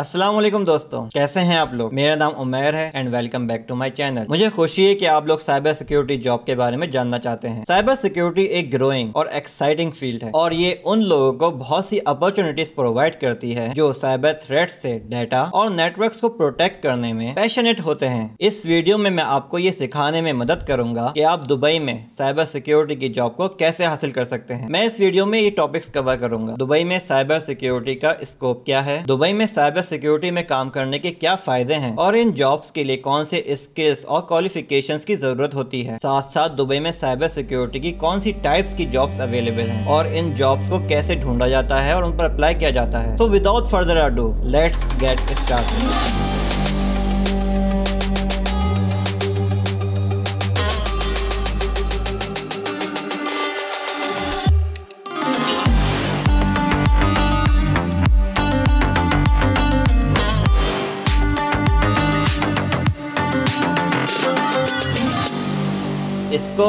असलम दोस्तों कैसे हैं आप लोग मेरा नाम उमेर है and welcome back to my channel मुझे खुशी है कि आप लोग साइबर सिक्योरिटी जॉब के बारे में जानना चाहते हैं साइबर सिक्योरिटी एक ग्रोइंग और एक्साइटिंग फील्ड है और ये उन लोगों को बहुत सी अपॉर्चुनिटीज प्रोवाइड करती है जो साइबर थ्रेट से डेटा और नेटवर्क को प्रोटेक्ट करने में पैशनेट होते हैं इस वीडियो में मैं आपको ये सिखाने में मदद करूंगा की आप दुबई में साइबर सिक्योरिटी की जॉब को कैसे हासिल कर सकते हैं मैं इस वीडियो में ये टॉपिक्स कवर करूंगा दुबई में साइबर सिक्योरिटी का स्कोप क्या है दुबई में साइबर साइबर सिक्योरिटी में काम करने के क्या फायदे हैं और इन जॉब्स के लिए कौन से स्किल्स और क्वालिफिकेशन की जरूरत होती है साथ साथ दुबई में साइबर सिक्योरिटी की कौन सी टाइप्स की जॉब्स अवेलेबल हैं और इन जॉब्स को कैसे ढूंढा जाता है और उन पर अप्लाई किया जाता है so without further do let's get start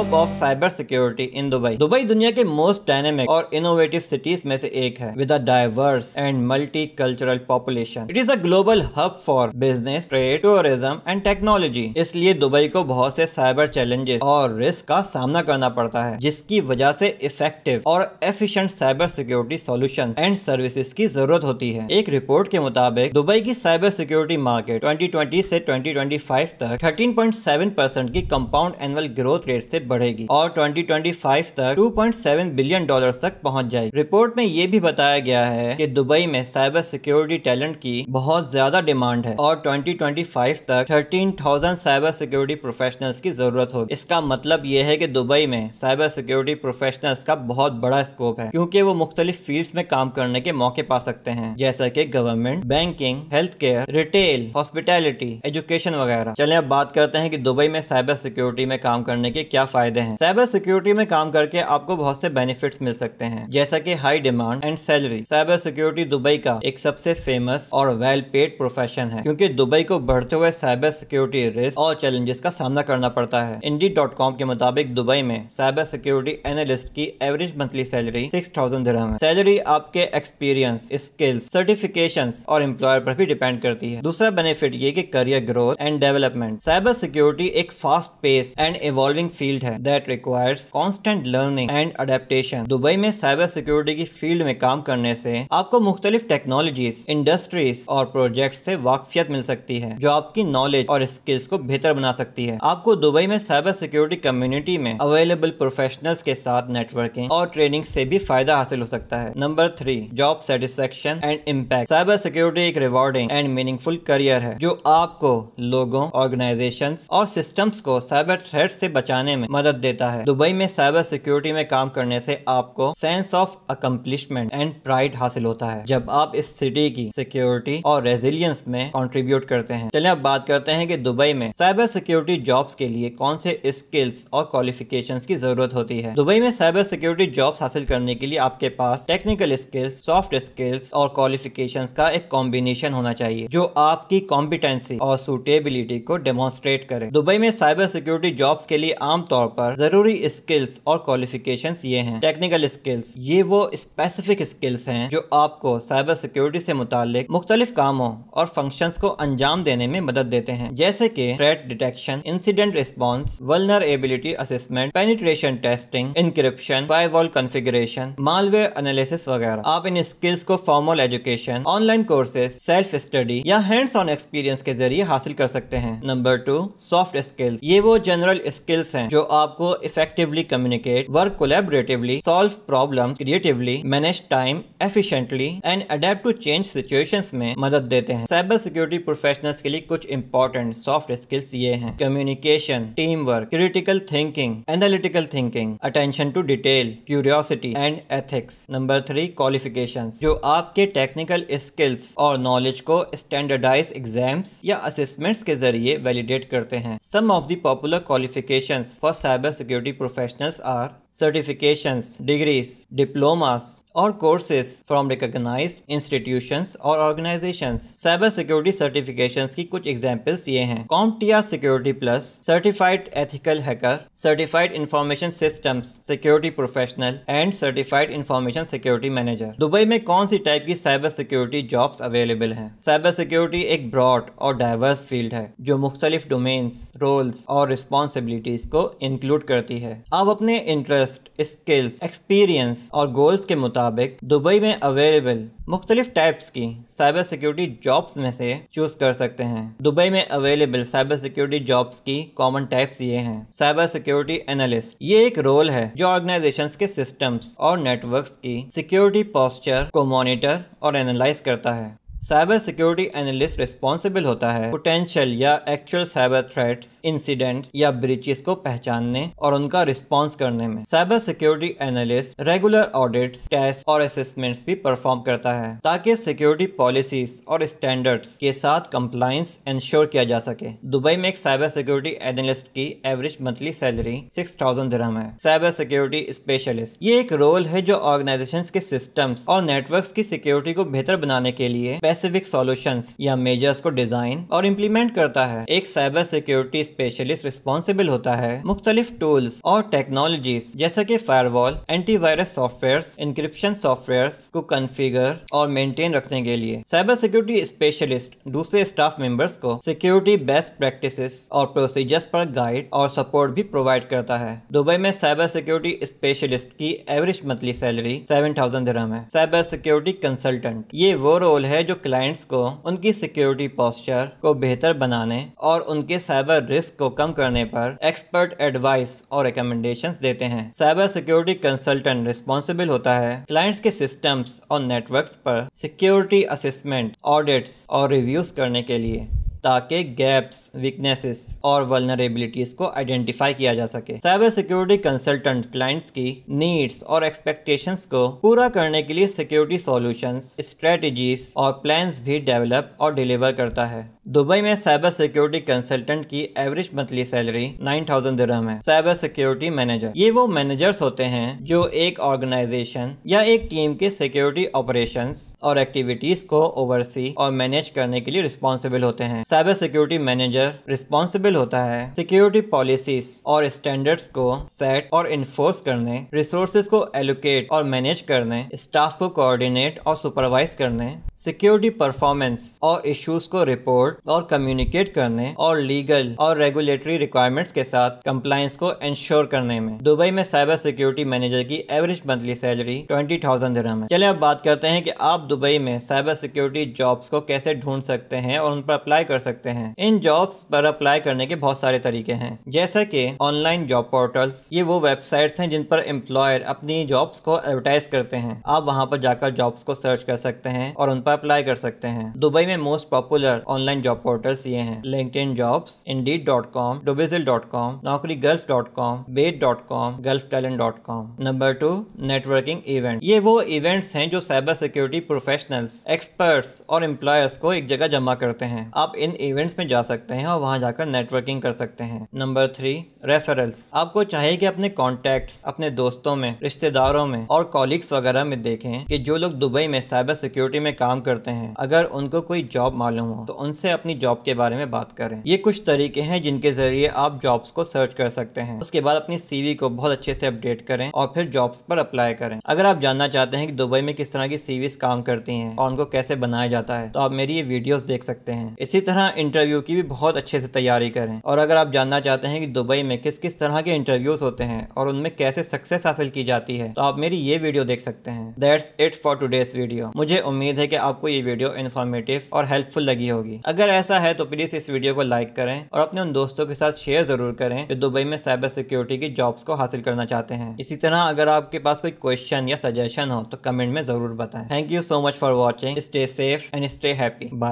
top of cyber security in Dubai Dubai दुनिया के मोस्ट डायनेमिक और इनोवेटिव सिटीज में से एक है with a diverse and multi cultural population it is a global hub for business trade tourism and technology इसलिए Dubai को बहुत से साइबर चैलेंजेस और रिस्क का सामना करना पड़ता है जिसकी वजह से इफेक्टिव और efficient cyber security solution and services की जरूरत होती है एक रिपोर्ट के मुताबिक दुबई की साइबर सिक्योरिटी मार्केट 2020 से 2025 तक 13.7 परसेंट की कंपाउंड एनुअल ग्रोथ रेट से बढ़ेगी और 2025 तक 2.7 बिलियन डॉलर तक पहुंच जाएगी रिपोर्ट में ये भी बताया गया है कि दुबई में साइबर सिक्योरिटी टैलेंट की बहुत ज्यादा डिमांड है और 2025 तक 13,000 साइबर सिक्योरिटी प्रोफेशनल्स की जरूरत होगी इसका मतलब ये है कि दुबई में साइबर सिक्योरिटी प्रोफेशनल्स का बहुत बड़ा स्कोप है क्योंकि वो मुख्तलिफ फील्ड में काम करने के मौके पा सकते हैं जैसा की government banking health care retail hospitality education वगैरह चले अब बात करते हैं कि दुबई में साइबर सिक्योरिटी में काम करने के क्या फायदे हैं साइबर सिक्योरिटी में काम करके आपको बहुत से बेनिफिट्स मिल सकते हैं जैसा कि high demand and salary cyber security Dubai का एक सबसे फेमस और वेल पेड प्रोफेशन है क्योंकि दुबई को बढ़ते हुए साइबर सिक्योरिटी रिस्क और चैलेंजेस का सामना करना पड़ता है इंडी डॉट कॉम के मुताबिक दुबई में साइबर सिक्योरिटी एनालिस्ट की average monthly salary six thousand है सैलरी आपके एक्सपीरियंस स्किल्स सर्टिफिकेशन और एम्प्लॉयर पर भी डिपेंड करती है दूसरा बेनिफिट ये की career growth and development cyber security एक fast pace and evolving field field है that requires constant learning and adaptation Dubai में साइबर सिक्योरिटी की फील्ड में काम करने से आपको मुख्तलिफ टेक्नोलॉजीज इंडस्ट्रीज और प्रोजेक्ट से वाकफियत मिल सकती है जो आपकी नॉलेज और स्किल्स को बेहतर बना सकती है आपको दुबई में साइबर सिक्योरिटी कम्युनिटी में अवेलेबल प्रोफेशनल्स के साथ नेटवर्किंग और ट्रेनिंग से भी फायदा हासिल हो सकता है number three job satisfaction and impact cyber security एक रिवॉर्डिंग एंड मीनिंगफुल करियर है जो आपको लोगों ऑर्गेनाइजेशन और सिस्टम्स को साइबर थ्रेट से बचाने में मदद देता है दुबई में साइबर सिक्योरिटी में काम करने से आपको sense of accomplishment and pride हासिल होता है जब आप इस सिटी की सिक्योरिटी और रेजिलियंस में कॉन्ट्रीब्यूट करते हैं चलिए अब बात करते हैं कि दुबई में साइबर सिक्योरिटी जॉब्स के लिए कौन से स्किल्स और क्वालिफिकेशन की जरूरत होती है दुबई में साइबर सिक्योरिटी जॉब्स हासिल करने के लिए आपके पास टेक्निकल स्किल्स सॉफ्ट स्किल्स और क्वालिफिकेशन का एक कॉम्बिनेशन होना चाहिए जो आपकी कॉम्पिटेंसी और सुटेबिलिटी को डेमोन्स्ट्रेट करे दुबई में साइबर सिक्योरिटी जॉब्स के लिए आमतौर तौर पर जरूरी स्किल्स और क्वालिफिकेशंस ये हैं टेक्निकल स्किल्स ये वो स्पेसिफिक स्किल्स हैं जो आपको साइबर सिक्योरिटी से मुतालिक मुख्तलिफ कामों और फंक्शन को अंजाम देने में मदद देते हैं जैसे कि threat detection incident response ability assessment penetration testing by firewall configuration malware analysis वगैरह आप इन स्किल्स को formal education online courses self study या हैंड्स ऑन एक्सपीरियंस के जरिए हासिल कर सकते हैं नंबर टू सॉफ्ट स्किल्स ये वो जनरल स्किल्स हैं जो आपको effectively communicate work collaboratively solve problem creatively manage time efficiently and adapt change situations में मदद देते हैं साइबर सिक्योरिटी प्रोफेशनल्स के लिए कुछ इंपॉर्टेंट सॉफ्ट स्किल्स ये हैं communication team work critical thinking analytical thinking attention to detail curiosity and ethics number three qualification जो आपके टेक्निकल स्किल्स और नॉलेज को स्टैंडर्डाइज एग्जाम्स या असेसमेंट्स के जरिए वैलिडेट करते हैं some of the popular qualification for cybersecurity professionals are certifications, degrees, diplomas, और कोर्सेज फ्रॉम रिकोगनाइज इंस्टीट्यूशन और ऑर्गेनाइजेशन साइबर सिक्योरिटी सर्टिफिकेशन की कुछ एग्जाम्पल्स ये हैं com security plus certified ethical hacker certified information system security professional and certified information security manager Dubai में कौन सी type की साइबर सिक्योरिटी जॉब्स अवेलेबल है साइबर सिक्योरिटी एक ब्रॉड और डाइवर्स फील्ड है जो मुख्तलिफ डोमेन्स रोल्स और रिस्पॉन्सिबिलिटीज को इंक्लूड करती है आप अपने इंटरेस्ट स्किल्स एक्सपीरियंस और गोल्स के मुताबिक मुताबिक दुबई में अवेलेबल मुख्तलिफ टाइप्स की साइबर सिक्योरिटी जॉब्स में से चूज कर सकते हैं दुबई में अवेलेबल साइबर सिक्योरिटी जॉब्स की कॉमन टाइप्स ये हैं साइबर सिक्योरिटी एनालिस्ट ये एक रोल है जो ऑर्गेनाइजेशन के सिस्टम्स और नेटवर्क की सिक्योरिटी पॉस्चर को मॉनिटर और एनालाइज करता है साइबर सिक्योरिटी एनालिस्ट रिस्पॉन्सिबल होता है पोटेंशियल या एक्चुअल साइबर थ्रेट्स इंसिडेंट्स या ब्रिचेस को पहचानने और उनका रिस्पॉन्स करने में cyber security analyst regular audit test और असेसमेंट भी परफॉर्म करता है ताकि सिक्योरिटी पॉलिसीज और स्टैंडर्ड्स के साथ कंप्लायंस इंश्योर किया जा सके दुबई में एक साइबर सिक्योरिटी एनालिस्ट की average monthly salary six thousand धर्म है साइबर सिक्योरिटी स्पेशलिस्ट ये एक रोल है जो ऑर्गेनाइजेशन के सिस्टम्स और नेटवर्क की सिक्योरिटी को बेहतर बनाने के लिए स्पेसिफिक सोल्यूशन या मेजर्स को डिजाइन और इम्प्लीमेंट करता है एक साइबर सिक्योरिटी स्पेशलिस्ट रिस्पॉन्सिबल होता है मुख्तलिफ टूल्स और टेक्नोलॉजीज जैसे wall firewall antivirus software encryption software को कन्फिगर और मेंटेन रखने के लिए साइबर सिक्योरिटी स्पेशलिस्ट दूसरे स्टाफ मेंबर्स को सिक्योरिटी बेस्ट प्रैक्टिस और प्रोसीजर्स पर गाइड और सपोर्ट भी प्रोवाइड करता है दुबई में साइबर सिक्योरिटी स्पेशलिस्ट की average monthly salary seven thousand है साइबर सिक्योरिटी कंसल्टेंट ये वो रोल है जो क्लाइंट्स को उनकी सिक्योरिटी पोस्चर को बेहतर बनाने और उनके साइबर रिस्क को कम करने पर एक्सपर्ट एडवाइस और रिकमेंडेशन देते हैं साइबर सिक्योरिटी कंसल्टेंट रिस्पॉन्सिबल होता है क्लाइंट्स के सिस्टम्स और नेटवर्क पर सिक्योरिटी असिस्मेंट ऑडिट्स और रिव्यूज करने के लिए ताकि गैप्स वीकनेसेस और वलनरेबिलिटीज को आइडेंटिफाई किया जा सके साइबर सिक्योरिटी कंसल्टेंट क्लाइंट्स की नीड्स और एक्सपेक्टेशंस को पूरा करने के लिए सिक्योरिटी सॉल्यूशंस स्ट्रेटजीज और प्लान्स भी डेवलप और डिलीवर करता है दुबई में साइबर सिक्योरिटी कंसल्टेंट की एवरेज मंथली सैलरी 9000 थाउजेंड दिरहम है साइबर सिक्योरिटी मैनेजर ये वो मैनेजर्स होते हैं जो एक ऑर्गेनाइजेशन या एक टीम के सिक्योरिटी ऑपरेशंस और एक्टिविटीज को ओवरसी और मैनेज करने के लिए रिस्पॉन्सिबल होते हैं साइबर सिक्योरिटी मैनेजर रिस्पॉन्सिबल होता है सिक्योरिटी पॉलिसीज और स्टैंडर्ड्स को सेट और इन्फोर्स करने रिसोर्सेज को एलोकेट और मैनेज करने स्टाफ को कोऑर्डिनेट और सुपरवाइज करने सिक्योरिटी परफॉर्मेंस और इश्यूज को रिपोर्ट सपोर्ट और कम्युनिकेट करने और लीगल और रेगुलेटरी रिक्वायरमेंट्स के साथ कम्प्लायंस को इंश्योर करने में दुबई में साइबर सिक्योरिटी मैनेजर की average monthly salary twenty thousand है चले अब बात करते हैं की आप दुबई में साइबर सिक्योरिटी जॉब्स को कैसे ढूंढ सकते हैं और उन पर अप्लाई कर सकते हैं इन जॉब्स पर अप्लाई करने के बहुत सारे तरीके हैं जैसा कि ऑनलाइन जॉब पोर्टल्स ये वो वेबसाइट्स हैं जिन पर एम्प्लॉयर अपनी जॉब्स को एडवर्टाइज करते हैं आप वहां पर जाकर जॉब्स को सर्च कर सकते हैं और उन पर अप्लाई कर सकते हैं दुबई में most popular online job portals ये हैं LinkedIn jobs indeed dot com Dubizzle dot com Naukri gulf dot com Bayt dot com gulf talent dot com number two networking event ये वो इवेंट्स हैं जो साइबर सिक्योरिटी प्रोफेशनल्स एक्सपर्ट्स और employers को एक जगह जमा करते हैं आप इन इवेंट्स में जा सकते हैं और वहाँ जाकर नेटवर्किंग कर सकते हैं नंबर थ्री रेफरल्स आपको चाहिए कि अपने कॉन्टेक्ट अपने दोस्तों में रिश्तेदारों में और कॉलिग्स वगैरह में देखें कि जो लोग दुबई में साइबर सिक्योरिटी में काम करते हैं अगर उनको कोई जॉब मालूम हो तो उनसे अपनी जॉब के बारे में बात करें ये कुछ तरीके हैं जिनके जरिए आप जॉब्स को सर्च कर सकते हैं उसके बाद अपनी सीवी को बहुत अच्छे से अपडेट करें और फिर जॉब्स पर अप्लाई करें अगर आप जानना चाहते हैं कि दुबई में किस तरह की सीवीज काम करती हैं और उनको कैसे बनाया जाता है तो आप मेरी ये वीडियोस देख सकते हैं इसी तरह इंटरव्यू की भी बहुत अच्छे से तैयारी करें और अगर आप जानना चाहते हैं कि दुबई में किस किस तरह के इंटरव्यूज होते हैं और उनमें कैसे सक्सेस हासिल की जाती है तो आप मेरी ये वीडियो देख सकते हैं that's it for today's video मुझे उम्मीद है कि आपको ये वीडियो इन्फॉर्मेटिव और हेल्पफुल लगी होगी अगर अगर ऐसा है तो प्लीज़ इस वीडियो को लाइक करें और अपने उन दोस्तों के साथ शेयर ज़रूर करें जो दुबई में साइबर सिक्योरिटी की जॉब्स को हासिल करना चाहते हैं इसी तरह अगर आपके पास कोई क्वेश्चन या सजेशन हो तो कमेंट में ज़रूर बताएं thank you so much for watching stay safe and stay happy bye